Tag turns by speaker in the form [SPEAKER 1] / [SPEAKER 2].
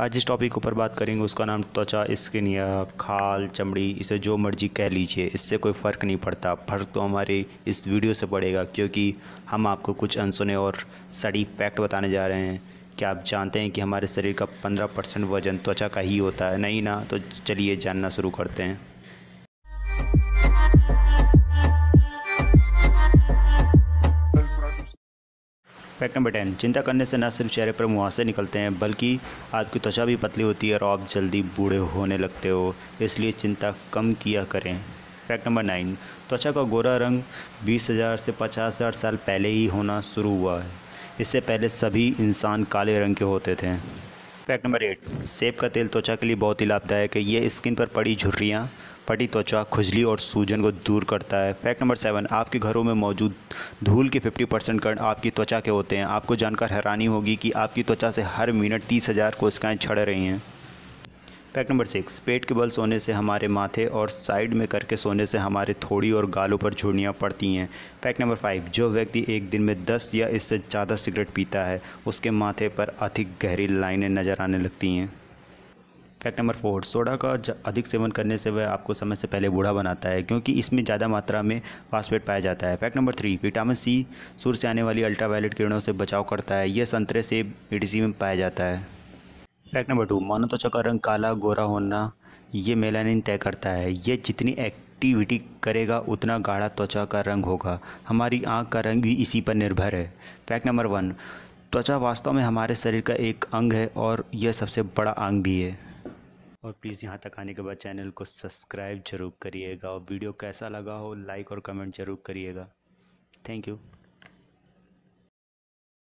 [SPEAKER 1] आज जिस टॉपिक ऊपर बात करेंगे उसका नाम त्वचा स्किन या खाल चमड़ी इसे जो मर्जी कह लीजिए इससे कोई फ़र्क नहीं पड़ता फ़र्क तो हमारे इस वीडियो से पड़ेगा क्योंकि हम आपको कुछ अनसुने और सड़ी फैक्ट बताने जा रहे हैं क्या आप जानते हैं कि हमारे शरीर का पंद्रह परसेंट वजन त्वचा का ही होता है नहीं ना तो चलिए जानना शुरू करते हैं फैक्ट नंबर टेन चिंता करने से न सिर्फ चेहरे पर मुहासे निकलते हैं बल्कि आपकी त्वचा भी पतली होती है और आप जल्दी बूढ़े होने लगते हो इसलिए चिंता कम किया करें फैक्ट नंबर नाइन त्वचा का गोरा रंग बीस हज़ार से पचास हज़ार साल पहले ही होना शुरू हुआ है इससे पहले सभी इंसान काले रंग के होते थे फैक्ट नंबर एट सेब का तेल त्वचा के लिए बहुत ही लाभदायक है ये स्किन पर पड़ी झुर्रियाँ फटी त्वचा खुजली और सूजन को दूर करता है फैक्ट नंबर सेवन आपके घरों में मौजूद धूल के फिफ्टी परसेंट कण आपकी त्वचा के होते हैं आपको जानकर हैरानी होगी कि आपकी त्वचा से हर मिनट तीस हज़ार कोशिकाएँ छड़ रही हैं फैक्ट नंबर सिक्स पेट के बल सोने से हमारे माथे और साइड में करके सोने से हमारे थोड़ी और गालों पर झुड़ियाँ पड़ती हैं फैक्ट नंबर फाइव जो व्यक्ति एक दिन में दस या इससे ज़्यादा सिगरेट पीता है उसके माथे पर अधिक गहरी लाइनें नज़र आने लगती हैं फैक्ट नंबर फोर सोडा का अधिक सेवन करने से वह आपको समय से पहले बूढ़ा बनाता है क्योंकि इसमें ज़्यादा मात्रा में फास्फेट पाया जाता है fact number three vitamin C सूर्य से आने वाली अल्ट्रावायलेट किरणों से बचाव करता है यह संतरे से मेडिसी में पाया जाता है फैक्ट नंबर टू मानव त्वचा का रंग काला गोरा होना ये मेलानिन तय करता है ये जितनी एक्टिविटी करेगा उतना गाढ़ा त्वचा का रंग होगा हमारी आँख का रंग भी इसी पर निर्भर है फैक्ट नंबर वन त्वचा वास्तव में हमारे शरीर का एक अंग है और यह सबसे बड़ा अंग भी है और प्लीज़ यहाँ तक आने के बाद चैनल को सब्सक्राइब जरूर करिएगा और वीडियो कैसा लगा हो लाइक और कमेंट जरूर करिएगा थैंक यू